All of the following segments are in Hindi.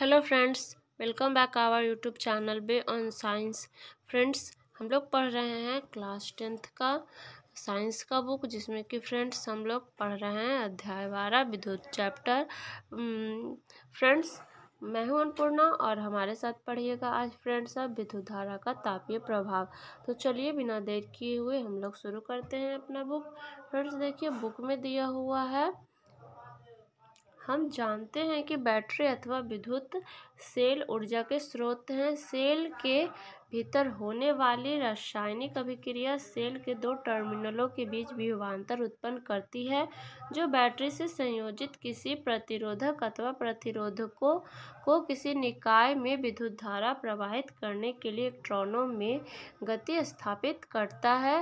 hello friends welcome back our YouTube channel bay on science friends हम लोग पढ़ रहे हैं क्लास टेंथ का साइंस का बुक जिसमें कि फ्रेंड्स हम लोग पढ़ रहे हैं अध्याय बारह विद्युत चैप्टर फ्रेंड्स मैं हूं अन्नपूर्णा और हमारे साथ पढ़िएगा आज फ्रेंड्स अब विद्युत धारा का तापीय प्रभाव तो चलिए बिना देर किए हुए हम लोग शुरू करते हैं अपना बुक फ्रेंड्स देखिए बुक में दिया हुआ है हम जानते हैं कि बैटरी अथवा विद्युत सेल ऊर्जा के स्रोत हैं सेल के भीतर होने वाली रासायनिक अभिक्रिया सेल के दो टर्मिनलों के बीच विभवांतर उत्पन्न करती है जो बैटरी से संयोजित किसी प्रतिरोधक अथवा प्रतिरोधकों को किसी निकाय में विद्युत धारा प्रवाहित करने के लिए इलेक्ट्रॉनों में गति स्थापित करता है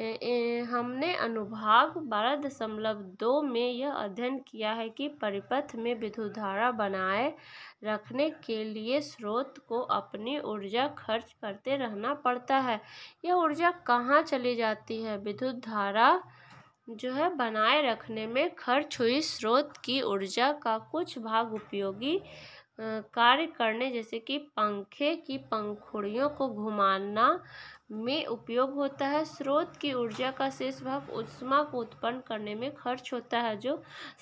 ए, ए, हमने अनुभाग बारह दशमलव दो में यह अध्ययन किया है कि परिपथ में विद्युत धारा बनाए रखने के लिए स्रोत को अपनी ऊर्जा खर्च करते रहना पड़ता है यह ऊर्जा कहाँ चली जाती है विद्युत धारा जो है बनाए रखने में खर्च हुई स्रोत की ऊर्जा का कुछ भाग उपयोगी कार्य करने जैसे कि पंखे की पंखुड़ियों को घुमाना में उपयोग होता है स्रोत की ऊर्जा का शेष भाग उष्मा को उत्पन्न करने में खर्च होता है जो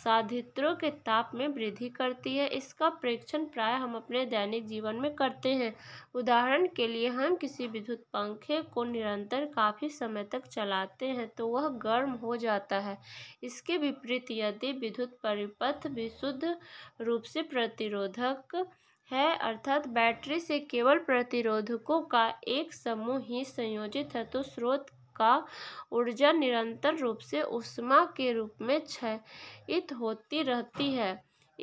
साधित्रों के ताप में वृद्धि करती है इसका प्रेक्षण प्राय हम अपने दैनिक जीवन में करते हैं उदाहरण के लिए हम किसी विद्युत पंखे को निरंतर काफ़ी समय तक चलाते हैं तो वह गर्म हो जाता है इसके विपरीत यदि विद्युत परिपथ विशुद्ध रूप से प्रतिरोधक है अर्थात बैटरी से केवल प्रतिरोधकों का एक समूह ही संयोजित है तो स्रोत का ऊर्जा निरंतर रूप से उष्मा के रूप में क्षयित होती रहती है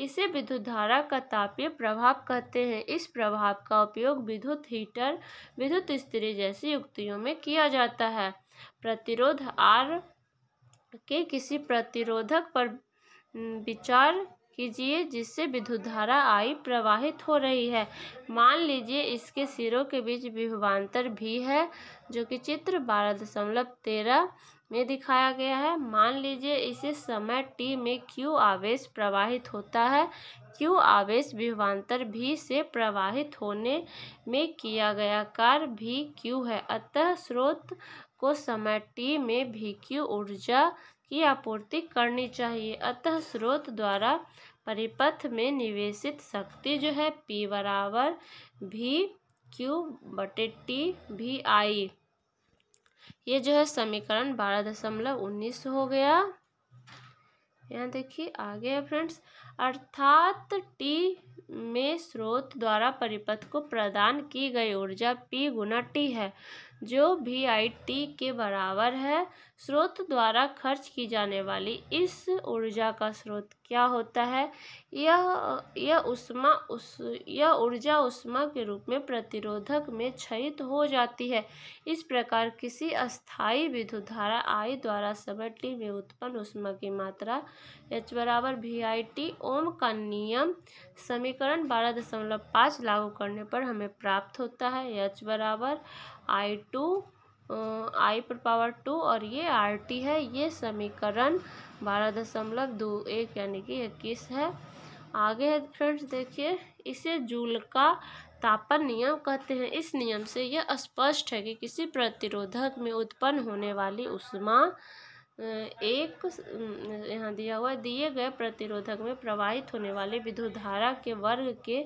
इसे विद्युत धारा का तापीय प्रभाव कहते हैं इस प्रभाव का उपयोग विद्युत हीटर विद्युत स्त्री जैसी युक्तियों में किया जाता है प्रतिरोध आर के किसी प्रतिरोधक पर विचार कीजिए जिससे विद्युत धारा आई प्रवाहित हो रही है मान लीजिए इसके सिरों के बीच विभवांतर भी है जो कि चित्र बारह दशमलव तेरह में दिखाया गया है मान लीजिए इसे समय टी में क्यू आवेश प्रवाहित होता है क्यू आवेश विभवांतर भी से प्रवाहित होने में किया गया कार्य भी क्यू है अतः स्रोत को समय टी में भी क्यू ऊर्जा की आपूर्ति करनी चाहिए अतः स्रोत द्वारा परिपथ में निवेशित शक्ति जो है पी बराबर भी क्यू बटे टी भी आई ये जो है समीकरण बारह दशमलव उन्नीस हो गया यहाँ देखिए आगे है फ्रेंड्स अर्थात टी में स्रोत द्वारा परिपथ को प्रदान की गई ऊर्जा पी गुना टी है जो भी आई टी के बराबर है स्रोत द्वारा खर्च की जाने वाली इस ऊर्जा का स्रोत क्या होता है यह यह उष्मा उस यह ऊर्जा उष्मा के रूप में प्रतिरोधक में क्षयित हो जाती है इस प्रकार किसी अस्थायी विद्युत धारा आई द्वारा समय टी में उत्पन्न उष्मा की मात्रा एच बराबर भी आई टी ओम का नियम समीकरण बारह दशमलव पाँच लागू करने पर हमें प्राप्त होता है एच बराबर आई टू आई पर पावर टू और ये आर टी है ये समीकरण बारह दशमलव दो एक यानी कि इक्कीस है आगे है फ्रेंड्स देखिए इसे जूल का तापन नियम कहते हैं इस नियम से यह स्पष्ट है कि किसी प्रतिरोधक में उत्पन्न होने वाली उष्मा एक यहाँ दिया हुआ दिए गए प्रतिरोधक में प्रवाहित होने वाले विद्युत धारा के वर्ग के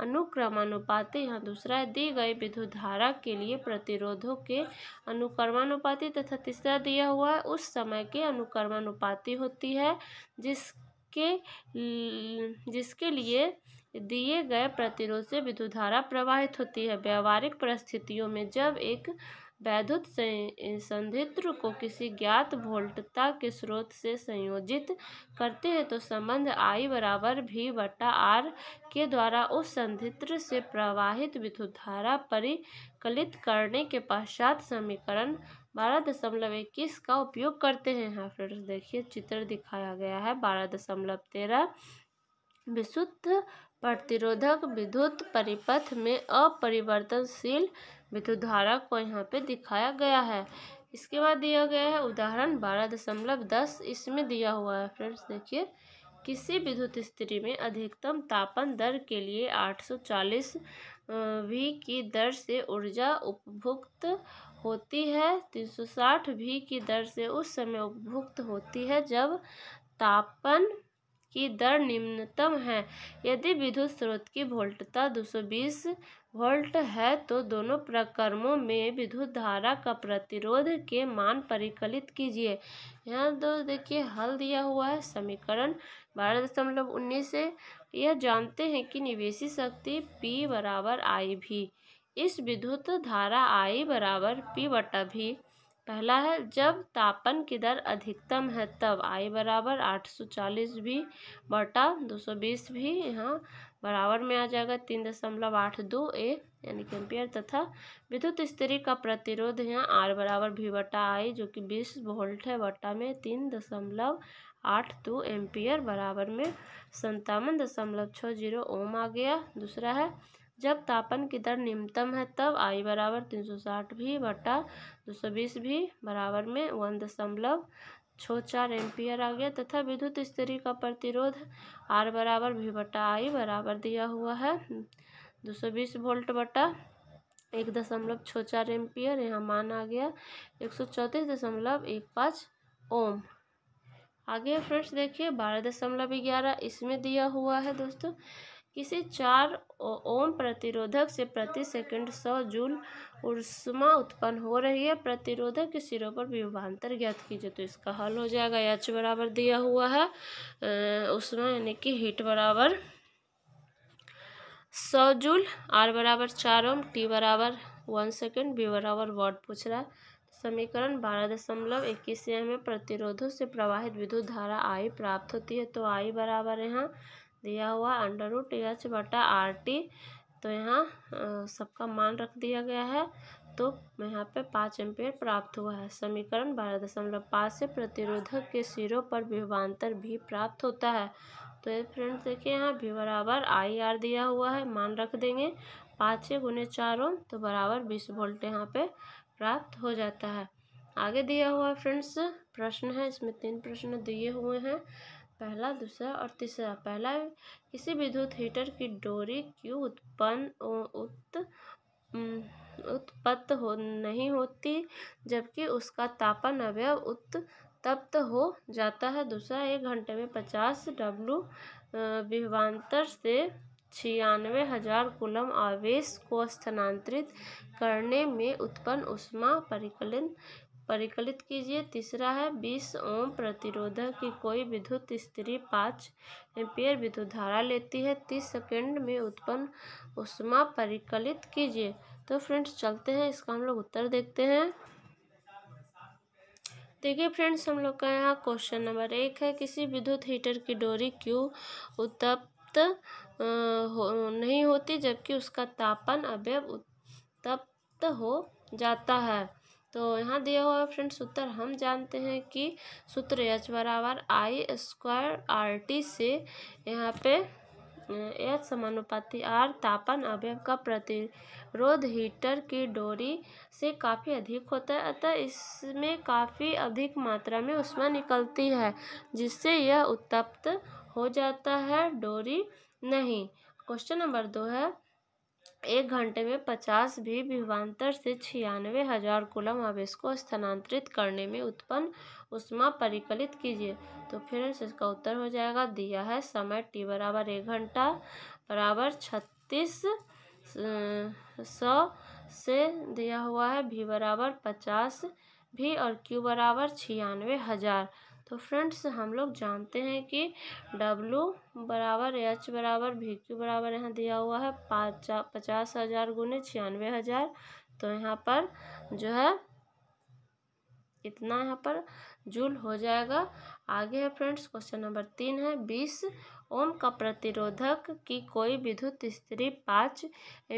अनुक्रमानुपाती यहाँ दूसरा है दी गई विद्युत धारा के लिए प्रतिरोधों के अनुक्रमानुपाति तथा तीसरा दिया हुआ है उस समय के अनुक्रमानुपाति होती है जिसके जिसके लिए दिए गए प्रतिरोध से विद्युत धारा प्रवाहित होती है व्यवहारिक परिस्थितियों में जब एक वैद्युत संधित्र को किसी ज्ञात वोल्टता के स्रोत से संयोजित करते हैं तो संबंध आई बराबर भी बटा आर के द्वारा उस संधित्र से प्रवाहित विद्युत धारा परिकलित करने के पश्चात समीकरण बारह दशमलव इक्कीस का उपयोग करते हैं हाँ फ्रेंड्स देखिए चित्र दिखाया गया है बारह दशमलव तेरह विशुद्ध प्रतिरोधक विद्युत परिपथ में अपरिवर्तनशील विद्युत धारा को यहाँ पे दिखाया गया है इसके बाद दिया गया है उदाहरण बारह दशमलव दस इसमें दिया हुआ है फ्रेंड्स देखिए किसी विद्युत स्त्री में अधिकतम तापन दर के लिए चालीस वी की दर से ऊर्जा उपभुक्त होती है तीन साठ वी की दर से उस समय उपभुक्त होती है जब तापन की दर निम्नतम है यदि विद्युत स्रोत की वोल्टता 220 वोल्ट है तो दोनों प्रकरणों में विद्युत धारा का प्रतिरोध के मान परिकलित कीजिए यहाँ तो देखिए हल दिया हुआ है समीकरण बारह दशमलव उन्नीस से यह जानते हैं कि निवेशी शक्ति P बराबर आई भी इस विद्युत धारा आई बराबर पी बटा भी पहला है जब तापन की दर अधिकतम है तब आई बराबर आठ सौ चालीस भी बटा दो सौ बीस भी यहाँ बराबर में आ जाएगा तीन दशमलव आठ दो ए यानी कि एम्पियर तथा विद्युत स्त्री का प्रतिरोध यहाँ आर बराबर भी वटा आई जो कि बीस वोल्ट है वटा में तीन दशमलव आठ दो एम्पियर बराबर में संतावन दशमलव छः जीरो ओम आ गया दूसरा है जब तापन की दर निम्नतम है तब आई बराबर तीन सौ साठ भी बटा दो सौ बीस भी बराबर में वन दशमलव छो चार एम्पियर आ गया तथा विद्युत स्त्री का प्रतिरोध आर बराबर भी बटा आई बराबर दिया हुआ है दो सौ बीस वोल्ट बटा एक दशमलव छः चार एम्पियर यहाँ मान आ गया एक सौ चौंतीस दशमलव एक पाँच ओम आगे फ्रेंड्स देखिए बारह दशमलव ग्यारह इसमें दिया हुआ है दोस्तों किसी चार ओम प्रतिरोधक से प्रति सेकंड सौ जूल ऊष्मा उत्पन्न हो रही है प्रतिरोधक के सिरों पर विभांतर ज्ञात कीजिए तो इसका हल हो जाएगा एच बराबर दिया हुआ है उसमें यानी कि हीट बराबर सौ जूल आर बराबर चार ओम टी बराबर वन सेकंड बी बराबर वॉट पूछ रहा है समीकरण बारह दशमलव इक्कीस में प्रतिरोधों से प्रवाहित विद्युत धारा आई प्राप्त होती है तो आई बराबर यहाँ दिया हुआ अंडर रूट एच बटा आर टी तो यहाँ सबका मान रख दिया गया है तो यहाँ पे पाँच एम्पेयर प्राप्त हुआ है समीकरण बारह दशमलव पाँच से प्रतिरोधक के सिरों पर विभवान्तर भी प्राप्त होता है तो ये फ्रेंड्स देखिए यहाँ भी बराबर आई आर दिया हुआ है मान रख देंगे पाँच छः गुने चार ओम तो बराबर बीस वोल्ट यहाँ पे प्राप्त हो जाता है आगे दिया हुआ फ्रेंड्स प्रश्न है इसमें तीन प्रश्न दिए हुए हैं पहला दूसरा और तीसरा पहला किसी विद्युत हीटर की डोरी क्यों उत्पन्न उत उत्पत्त हो नहीं होती जबकि उसका तापन अवयव उत्तप्त हो जाता है दूसरा एक घंटे में पचास डब्लू विभवान्तर से छियानवे हजार कुलम आवेश को स्थानांतरित करने में उत्पन्न उष्मा परिकलन परिकलित कीजिए तीसरा है बीस ओम प्रतिरोधक की कोई विद्युत स्त्री पाँच एम्पेयर विद्युत धारा लेती है तीस सेकेंड में उत्पन्न उष्मा परिकलित कीजिए तो फ्रेंड्स चलते हैं इसका हम लोग उत्तर देखते हैं देखिए फ्रेंड्स हम लोग का यहाँ क्वेश्चन नंबर एक है किसी विद्युत हीटर की डोरी क्यों उत्तप्त हो नहीं होती जबकि उसका तापन अवय उत्तप्त हो जाता है तो यहाँ दिया हुआ फ्रेंड सूत्र हम जानते हैं कि सूत्र एच बराबर आई स्क्वायर आर टी से यहाँ पे एच समानुपाति आर तापन अवयव का प्रतिरोध हीटर की डोरी से काफ़ी अधिक होता है अतः इसमें काफ़ी अधिक मात्रा में उष्मा निकलती है जिससे यह उत्तप्त हो जाता है डोरी नहीं क्वेश्चन नंबर दो है एक घंटे में पचास भी विभवांतर से छियानवे हज़ार कुलम आवेश को स्थानांतरित करने में उत्पन्न उष्मा परिकलित कीजिए तो फिर इसका उत्तर हो जाएगा दिया है समय टी बराबर एक घंटा बराबर छत्तीस सौ से दिया हुआ है भी बराबर पचास भी और क्यू बराबर छियानवे हज़ार तो फ्रेंड्स हम लोग जानते हैं कि W बराबर H बराबर भी क्यू बराबर यहाँ दिया हुआ है पाचा पचास हज़ार गुने छियानवे हज़ार तो यहाँ पर जो है इतना यहाँ पर जूल हो जाएगा आगे है फ्रेंड्स क्वेश्चन नंबर तीन है बीस ओम का प्रतिरोधक की कोई विद्युत स्त्री पाँच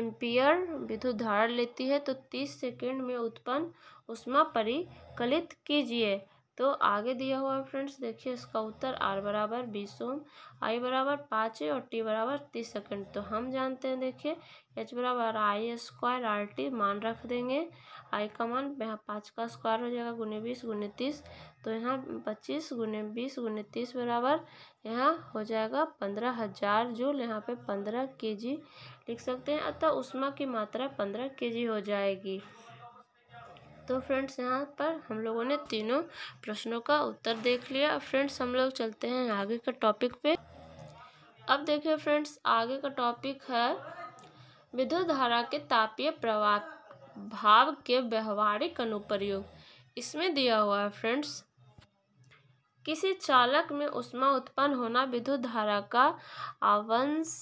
एम्पियर विद्युत धारा लेती है तो तीस सेकेंड में उत्पन्न उष्मा परिकलित कीजिए तो आगे दिया हुआ फ्रेंड्स देखिए इसका उत्तर आर बराबर बीस ओम आई बराबर पाँच है और टी बराबर तीस सेकंड तो हम जानते हैं देखिए एच बराबर आई स्क्वायर आर टी मान रख देंगे आई का मान यहाँ पाँच का स्क्वायर हो जाएगा गुने बीस गुने तीस तो यहाँ पच्चीस गुने बीस गुने तीस बराबर यहाँ हो जाएगा पंद्रह हजार जूल यहाँ पे पंद्रह के जी लिख सकते हैं अतः उष्मा की मात्रा पंद्रह के जी हो जाएगी तो फ्रेंड्स यहाँ पर हम लोगों ने तीनों प्रश्नों का उत्तर देख लिया अब फ्रेंड्स हम लोग चलते हैं आगे के टॉपिक पे अब देखिए फ्रेंड्स आगे का टॉपिक है विद्युत धारा के तापीय प्रवाह भाव के व्यवहारिक अनुप्रयोग इसमें दिया हुआ है फ्रेंड्स किसी चालक में उष्मा उत्पन्न होना विद्युत धारा का आवंश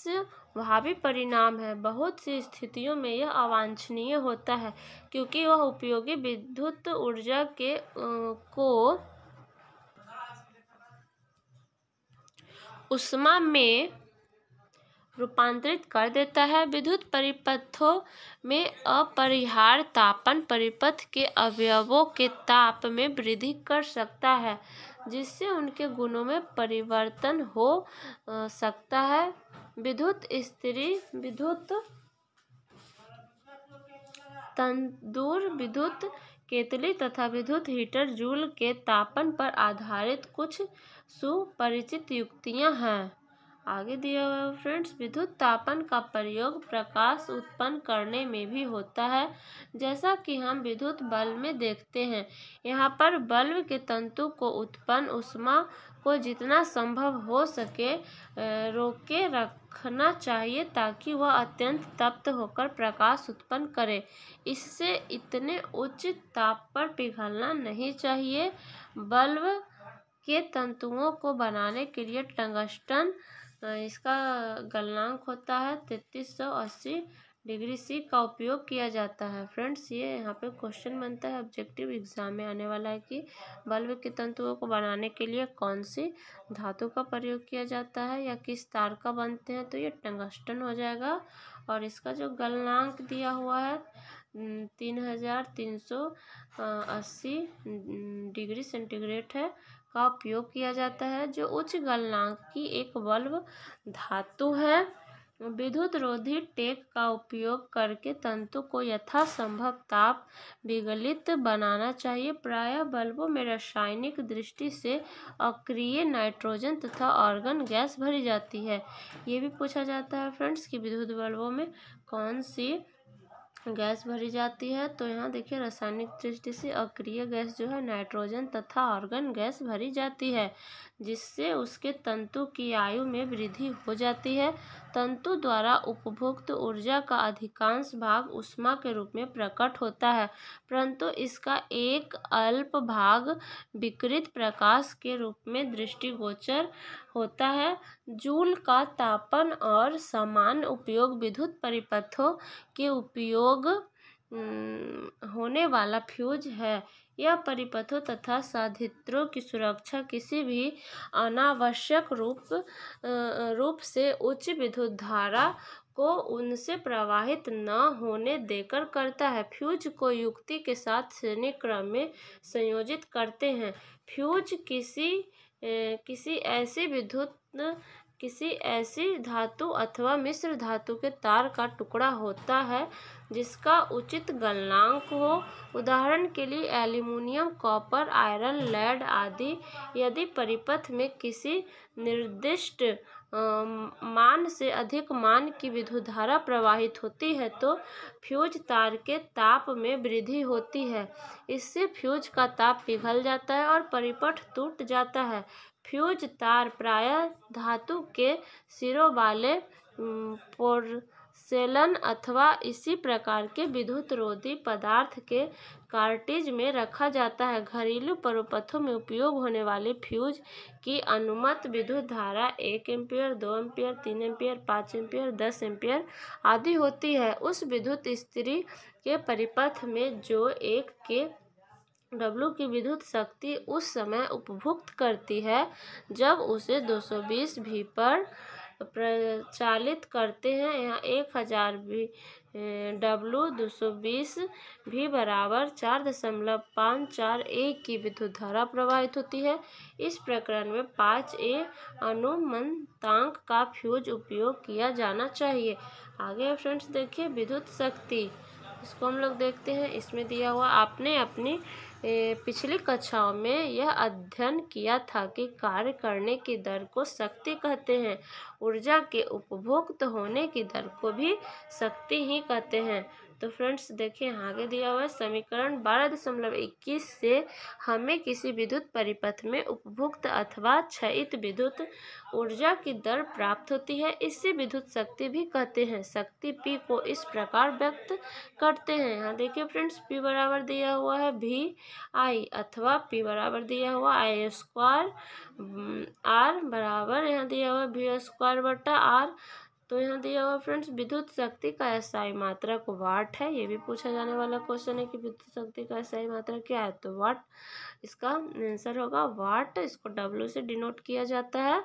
भावी परिणाम है बहुत सी स्थितियों में यह अवांछनीय होता है क्योंकि वह उपयोगी विद्युत ऊर्जा के को उष्मा में रूपांतरित कर देता है विद्युत परिपथों में अपरिहार तापन परिपथ के अवयवों के ताप में वृद्धि कर सकता है जिससे उनके गुणों में परिवर्तन हो सकता है विद्युत स्त्री विद्युत तंदूर विद्युत केतली तथा विद्युत हीटर जूल के तापन पर आधारित कुछ सुपरिचित युक्तियाँ हैं आगे दिया हुआ है फ्रेंड्स विद्युत तापन का प्रयोग प्रकाश उत्पन्न करने में भी होता है जैसा कि हम विद्युत बल्ब में देखते हैं यहाँ पर बल्ब के तंतु को उत्पन्न उष्मा को जितना संभव हो सके रोक के रखना चाहिए ताकि वह अत्यंत तप्त होकर प्रकाश उत्पन्न करे इससे इतने उच्च ताप पर पिघलना नहीं चाहिए बल्ब के तंतुओं को बनाने के लिए टंगस्टन इसका गलनांक होता है तैतीस सौ अस्सी डिग्री सी का उपयोग किया जाता है फ्रेंड्स ये यहाँ पे क्वेश्चन बनता है ऑब्जेक्टिव एग्जाम में आने वाला है कि बल्ब के तंतुओं को बनाने के लिए कौन सी धातु का प्रयोग किया जाता है या किस तार का बनते हैं तो ये टंगस्टन हो जाएगा और इसका जो गलनांक दिया हुआ है तीन हज़ार तीन सौ अस्सी डिग्री सेंटीग्रेड है का उपयोग किया जाता है जो उच्च गलनांक की एक बल्ब धातु है विद्युत रोधी टेक का उपयोग करके तंतु को यथासंभव ताप विगलित बनाना चाहिए प्रायः बल्बों में रासायनिक दृष्टि से अक्रिय नाइट्रोजन तथा ऑर्गन गैस भरी जाती है ये भी पूछा जाता है फ्रेंड्स कि विद्युत बल्बों में कौन सी गैस भरी जाती है तो यहाँ देखिए रासायनिक दृष्टि से अक्रिय गैस जो है नाइट्रोजन तथा ऑर्गन गैस भरी जाती है जिससे उसके तंतु की आयु में वृद्धि हो जाती है तंतु द्वारा उपभुक्त ऊर्जा का अधिकांश भाग उष्मा के रूप में प्रकट होता है परंतु इसका एक अल्प भाग विकृत प्रकाश के रूप में दृष्टिगोचर होता है जूल का तापन और समान उपयोग विद्युत परिपथों के उपयोग होने वाला फ्यूज है यह परिपथों तथा साधित्रों की सुरक्षा किसी भी अनावश्यक रूप रूप से उच्च विद्युत धारा को उनसे प्रवाहित न होने देकर करता है फ्यूज को युक्ति के साथ श्रेणी क्रम में संयोजित करते हैं फ्यूज किसी ए, किसी ऐसी विद्युत किसी ऐसी धातु अथवा मिश्र धातु के तार का टुकड़ा होता है जिसका उचित गलनांक हो उदाहरण के लिए एल्यूमिनियम कॉपर आयरन लेड आदि यदि परिपथ में किसी निर्दिष्ट मान से अधिक मान की विद्युत धारा प्रवाहित होती है तो फ्यूज तार के ताप में वृद्धि होती है इससे फ्यूज का ताप पिघल जाता है और परिपथ टूट जाता है फ्यूज तार प्रायः धातु के सिरों वाले पोर सेलन अथवा इसी प्रकार के विद्युत रोधी पदार्थ के कार्टेज में रखा जाता है घरेलू परोपथों में उपयोग होने वाले फ्यूज की अनुमत विद्युत धारा एक एम्पियर दो एम्पियर तीन एम्पियर पाँच एम्पियर दस एम्पियर आदि होती है उस विद्युत स्त्री के परिपथ में जो एक के डब्लू की विद्युत शक्ति उस समय उपभुक्त करती है जब उसे 220 भी पर प्रचालित करते हैं यहाँ एक हज़ार भी डब्लू दो सौ बीस भी बराबर चार दशमलव पाँच चार ए की विद्युत धारा प्रवाहित होती है इस प्रकरण में पाँच ए अनुमतांक का फ्यूज उपयोग किया जाना चाहिए आगे फ्रेंड्स देखिए विद्युत शक्ति इसको हम लोग देखते हैं इसमें दिया हुआ आपने अपनी पिछली कक्षाओं में यह अध्ययन किया था कि कार्य करने की दर को शक्ति कहते हैं ऊर्जा के उपभोक्त होने की दर को भी शक्ति ही कहते हैं तो फ्रेंड्स देखिए आगे दिया हुआ है समीकरण बारह दशमलव इक्कीस से हमें किसी विद्युत परिपथ में उपभुक्त अथवा क्षयित विद्युत ऊर्जा की दर प्राप्त होती है इससे विद्युत शक्ति भी कहते हैं शक्ति पी को इस प्रकार व्यक्त करते हैं यहाँ देखिए फ्रेंड्स पी बराबर दिया हुआ है भी आई अथवा पी बराबर दिया हुआ आई स्क्वायर आर बराबर यहाँ दिया हुआ है भी स्क्वायर बटा आर तो यहाँ दिया हुआ फ्रेंड्स विद्युत शक्ति का एसआई को वाट है ये भी पूछा जाने वाला क्वेश्चन है कि विद्युत शक्ति का एसआई मात्रा क्या है तो वाट इसका आंसर होगा वाट इसको डब्ल्यू से डिनोट किया जाता है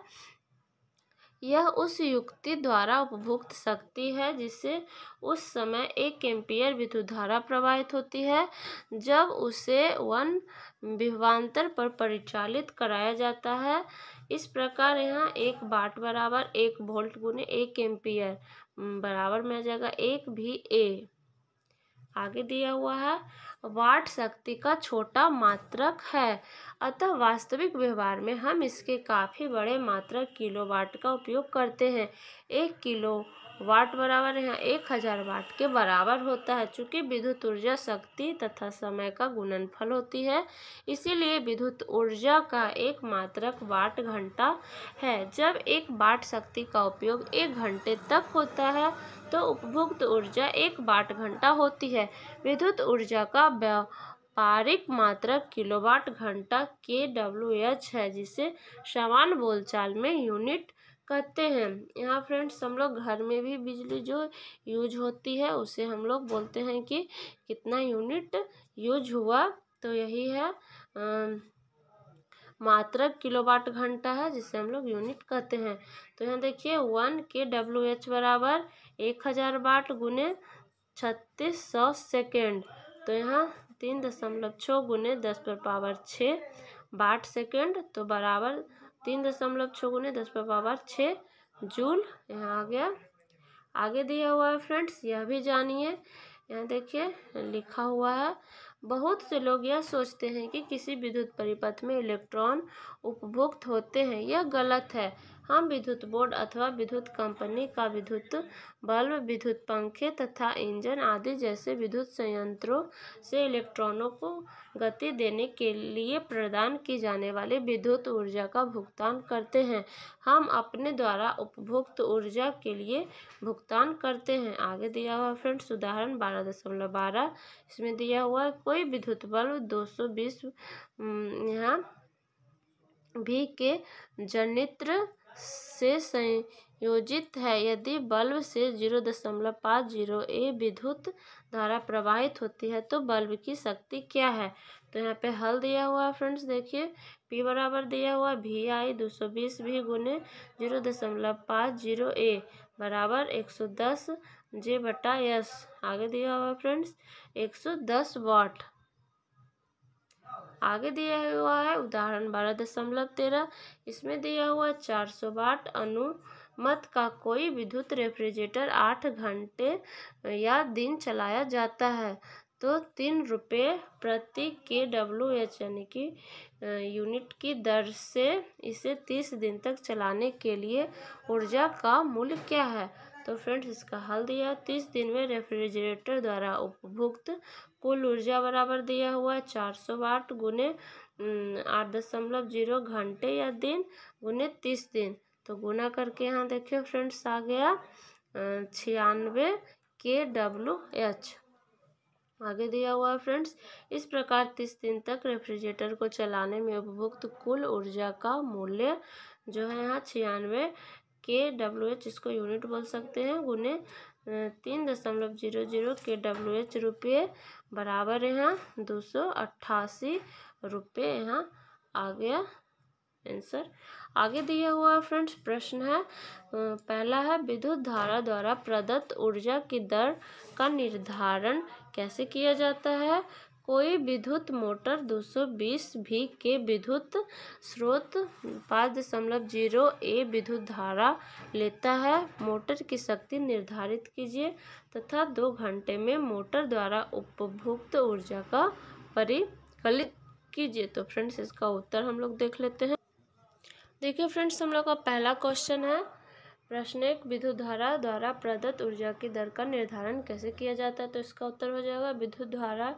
यह उस युक्ति द्वारा उपभुक्त शक्ति है जिससे उस समय एक एम्पियर विद्युत धारा प्रवाहित होती है जब उसे वन विभवान्तर पर परिचालित कराया जाता है इस प्रकार यहाँ एक बाट बराबर एक वोल्ट गुने एक एम्पियर बराबर में आ जाएगा एक भी ए आगे दिया हुआ है वाट शक्ति का छोटा मात्रक है अतः वास्तविक व्यवहार में हम इसके काफ़ी बड़े मात्रक किलोवाट का उपयोग करते हैं एक किलो वाट बराबर यहाँ एक हज़ार वाट के बराबर होता है चूँकि विद्युत ऊर्जा शक्ति तथा समय का गुणनफल होती है इसीलिए विद्युत ऊर्जा का एक मात्रक वाट घंटा है जब एक वाट शक्ति का उपयोग एक घंटे तक होता है तो उपभुक्त ऊर्जा एक बाट घंटा होती है विद्युत ऊर्जा का व्यापारिक मात्रक किलोवाट घंटा के डब्ल्यू एच है जिसे सामान्य बोलचाल में यूनिट कहते हैं यहाँ फ्रेंड्स हम लोग घर में भी बिजली जो यूज होती है उसे हम लोग बोलते हैं कि कितना यूनिट यूज हुआ तो यही है आ, मात्रक किलोवाट घंटा है जिसे हम लोग यूनिट कहते हैं तो यहाँ देखिए वन के डब्ल्यू एच बराबर एक हज़ार वाट गुने छत्तीस सौ सेकेंड तो यहाँ तीन दशमलव छः गुने दस पर पावर छः वाट सेकेंड तो बराबर तीन दशमलव छः गुने दस पर पावर छः जूल यहाँ आ गया आगे दिया हुआ है फ्रेंड्स यह भी जानिए यहाँ देखिए लिखा हुआ है बहुत से लोग यह सोचते हैं कि किसी विद्युत परिपथ में इलेक्ट्रॉन उपभुक्त होते हैं यह गलत है हम विद्युत बोर्ड अथवा विद्युत कंपनी का विद्युत बल्ब विद्युत पंखे तथा इंजन आदि जैसे विद्युत संयंत्रों से इलेक्ट्रॉनों को गति देने के लिए प्रदान की जाने वाली विद्युत ऊर्जा का भुगतान करते हैं हम अपने द्वारा उपभुक्त ऊर्जा के लिए भुगतान करते हैं आगे दिया हुआ फ्रेंड्स उदाहरण बारह दशमलव बारह इसमें दिया हुआ है कोई विद्युत बल्ब दो सौ बीस यहाँ भी के जनित्र से संयोजित है यदि बल्ब से जीरो दशमलव पाँच जीरो ए विद्युत धारा प्रवाहित होती है तो बल्ब की शक्ति क्या है तो यहाँ पे हल दिया हुआ है फ्रेंड्स देखिए पी बराबर दिया हुआ वी आई दो सौ बीस वी गुने जीरो दशमलव पाँच जीरो ए बराबर एक सौ दस जे बटा एस आगे दिया हुआ फ्रेंड्स एक सौ दस वाट आगे दिया हुआ है उदाहरण बारह दशमलव तेरह इसमें दिया हुआ चार सौ वाट मत का कोई विद्युत रेफ्रिजरेटर आठ घंटे या दिन चलाया जाता है तो तीन रुपये प्रति के डब्ल्यू एच यानी कि यूनिट की दर से इसे तीस दिन तक चलाने के लिए ऊर्जा का मूल्य क्या है तो फ्रेंड्स इसका हल दिया तीस दिन में रेफ्रिजरेटर द्वारा उपभुक्त कुल ऊर्जा बराबर दिया हुआ है चार सौ वाट गुने आठ दशमलव जीरो घंटे या दिन गुने तीस दिन तो गुना करके यहाँ देखिए फ्रेंड्स आ गया छियानवे के डब्लू एच आगे दिया हुआ है फ्रेंड्स इस प्रकार तीस दिन तक रेफ्रिजरेटर को चलाने में उपभुक्त कुल ऊर्जा का मूल्य जो है यहाँ छियानवे के डब्ल्यू एच इसको यूनिट बोल सकते हैं गुने तीन दशमलव zero zero K W H रुपये बराबर यहाँ दो सौ अट्ठासी रुपये यहाँ आ गया आंसर आगे दिया हुआ है फ्रेंड्स प्रश्न है पहला है विद्युत धारा द्वारा प्रदत्त ऊर्जा की दर का निर्धारण कैसे किया जाता है कोई विद्युत मोटर 220 वी के विद्युत स्रोत पाँच दशमलव जीरो ए विद्युत धारा लेता है मोटर की शक्ति निर्धारित कीजिए तथा दो घंटे में मोटर द्वारा उपभुक्त ऊर्जा का परिकलित कीजिए तो फ्रेंड्स इसका उत्तर हम लोग देख लेते हैं देखिए फ्रेंड्स हम लोग का पहला क्वेश्चन है प्रश्न एक विद्युत धारा द्वारा प्रदत्त ऊर्जा की दर का निर्धारण कैसे किया जाता है तो इसका उत्तर हो जाएगा विद्युत धारा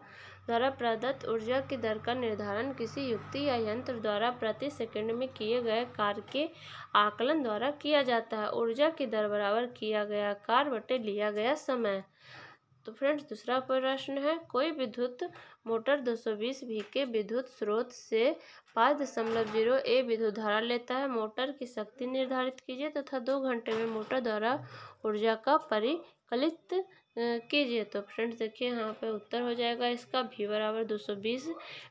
द्वारा प्रदत्त ऊर्जा की दर का निर्धारण किसी युक्ति या यंत्र द्वारा प्रति सेकंड में किए गए कार्य के आकलन द्वारा किया जाता है ऊर्जा की दर बराबर किया गया कार्य बटे लिया गया समय तो फ्रेंड्स दूसरा प्रश्न है कोई विद्युत मोटर 220 सौ वी के विद्युत स्रोत से पाँच दशमलव जीरो ए विद्युत धारा लेता है मोटर की शक्ति निर्धारित कीजिए तथा तो दो घंटे में मोटर द्वारा ऊर्जा का परिकलित कीजिए तो फ्रेंड्स देखिए यहाँ पे उत्तर हो जाएगा इसका भी बराबर दो सौ बीस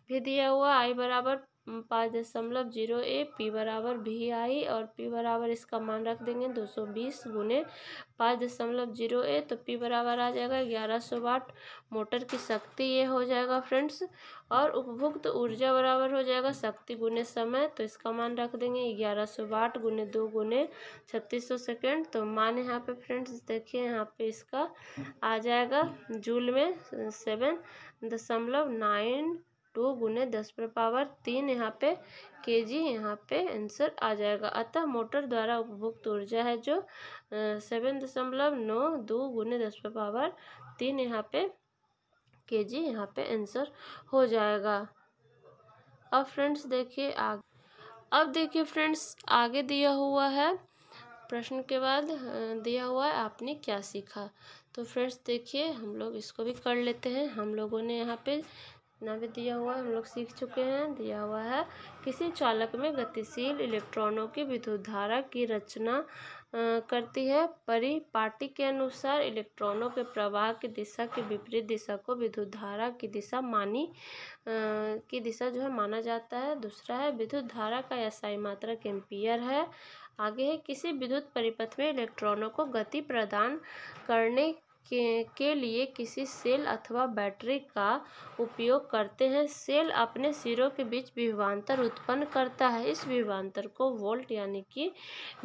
भी दिया हुआ आई बराबर पाँच दशमलव जीरो ए पी बराबर भी आई और पी बराबर इसका मान रख देंगे दो सौ बीस गुने पाँच दशमलव जीरो ए तो पी बराबर आ जाएगा ग्यारह सौ वाट मोटर की शक्ति ये हो जाएगा फ्रेंड्स और उपभुक्त ऊर्जा बराबर हो जाएगा शक्ति गुने समय तो इसका मान रख देंगे ग्यारह सौ वाट गुने दो गुने छत्तीस सौ सेकेंड तो मान यहाँ पे फ्रेंड्स देखिए यहाँ पे इसका आ जाएगा जूल में सेवन दशमलव नाइन टू गुने दस पर पावर तीन यहाँ पे के जी यहाँ पे आंसर आ जाएगा अतः मोटर द्वारा उपभुक्त ऊर्जा है जो सेवन दशमलव नौ दो गुने दस पर पावर तीन यहाँ पे के जी यहाँ पे आंसर हो जाएगा अब फ्रेंड्स देखिए आगे अब देखिए फ्रेंड्स आगे दिया हुआ है प्रश्न के बाद दिया हुआ है आपने क्या सीखा तो फ्रेंड्स देखिए हम लोग इसको भी कर लेते हैं हम लोगों ने यहाँ पे इतना भी दिया हुआ है हम लोग सीख चुके हैं दिया हुआ है किसी चालक में गतिशील इलेक्ट्रॉनों की विद्युत धारा की रचना करती है परिपाटी के अनुसार इलेक्ट्रॉनों के प्रवाह की दिशा के विपरीत दिशा को विद्युत धारा की दिशा मानी की दिशा जो है माना जाता है दूसरा है विद्युत धारा का ऐसाई मात्रक एम्पियर है आगे है किसी विद्युत परिपथ में इलेक्ट्रॉनों को गति प्रदान करने के के लिए किसी सेल अथवा बैटरी का उपयोग करते हैं सेल अपने सिरों के बीच विभवांतर उत्पन्न करता है इस विभवांतर को वोल्ट यानी कि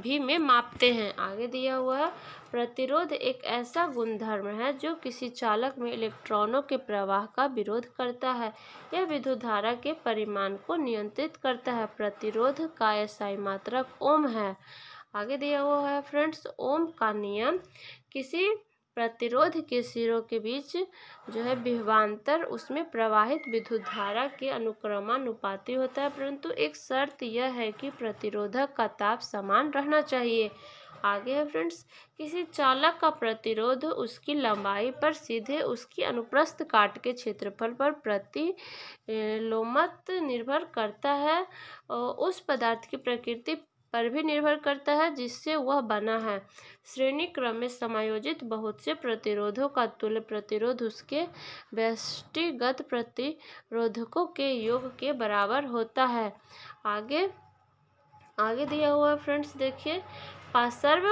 भी में मापते हैं आगे दिया हुआ है प्रतिरोध एक ऐसा गुणधर्म है जो किसी चालक में इलेक्ट्रॉनों के प्रवाह का विरोध करता है यह विद्युत धारा के परिमाण को नियंत्रित करता है प्रतिरोध का एसआई मात्रक ओम है आगे दिया हुआ है फ्रेंड्स ओम का नियम किसी प्रतिरोध के सिरों के बीच जो है विभवांतर उसमें प्रवाहित विद्युत धारा के अनुक्रमानुपाती होता है परंतु एक शर्त यह है कि प्रतिरोधक का ताप समान रहना चाहिए आगे है फ्रेंड्स किसी चालक का प्रतिरोध उसकी लंबाई पर सीधे उसकी अनुप्रस्थ काट के क्षेत्रफल पर प्रति लोमत निर्भर करता है उस पदार्थ की प्रकृति पर भी निर्भर करता है जिससे वह बना है श्रेणी क्रम में समायोजित बहुत से प्रतिरोधों का तुल्य प्रतिरोध उसके व्यष्टिगत प्रतिरोधकों के योग के बराबर होता है आगे आगे दिया हुआ फ्रेंड्स देखिए पासर्व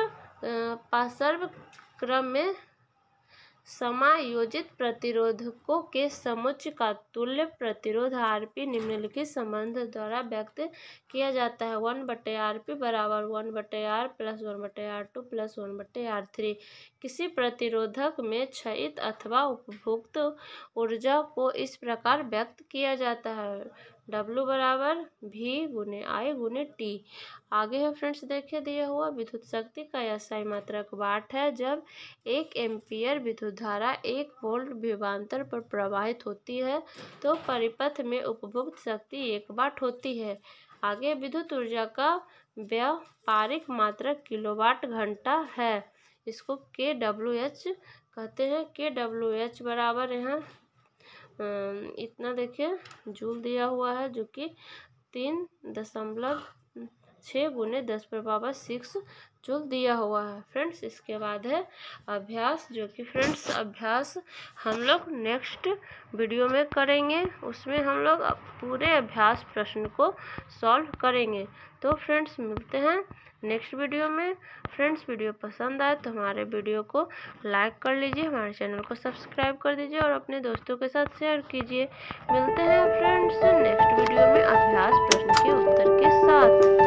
पासर्व क्रम में समायोजित प्रतिरोधकों के समुच्च का तुल्य प्रतिरोध आरपी निम्नलिखित संबंध द्वारा व्यक्त किया जाता है वन बटे आर पी बराबर वन बटे आर प्लस वन बटे आर टू प्लस वन बटे आर थ्री किसी प्रतिरोधक में क्षयित अथवा उपभुक्त ऊर्जा को इस प्रकार व्यक्त किया जाता है डब्लू बराबर भी गुने आई गुने टी आगे है फ्रेंड्स देखिए दिया हुआ विद्युत शक्ति का एसआई मात्रक वाट है जब एक एम्पियर विद्युत धारा एक वोल्ट विभांतर पर प्रवाहित होती है तो परिपथ में उपभुक्त शक्ति एक वाट होती है आगे विद्युत ऊर्जा का व्यापारिक मात्रक किलोवाट घंटा है इसको के डब्ल्यू एच कहते हैं के डब्ल्यू एच बराबर यहाँ इतना देखिए जूल दिया हुआ है जो कि तीन दशमलव छः गुने दस पर पावर सिक्स जूल दिया हुआ है फ्रेंड्स इसके बाद है अभ्यास जो कि फ्रेंड्स अभ्यास हम लोग नेक्स्ट वीडियो में करेंगे उसमें हम लोग पूरे अभ्यास प्रश्न को सॉल्व करेंगे तो फ्रेंड्स मिलते हैं नेक्स्ट वीडियो में फ्रेंड्स वीडियो पसंद आए तो हमारे वीडियो को लाइक कर लीजिए हमारे चैनल को सब्सक्राइब कर दीजिए और अपने दोस्तों के साथ शेयर कीजिए मिलते हैं फ्रेंड्स नेक्स्ट वीडियो में अभ्यास प्रश्न के उत्तर के साथ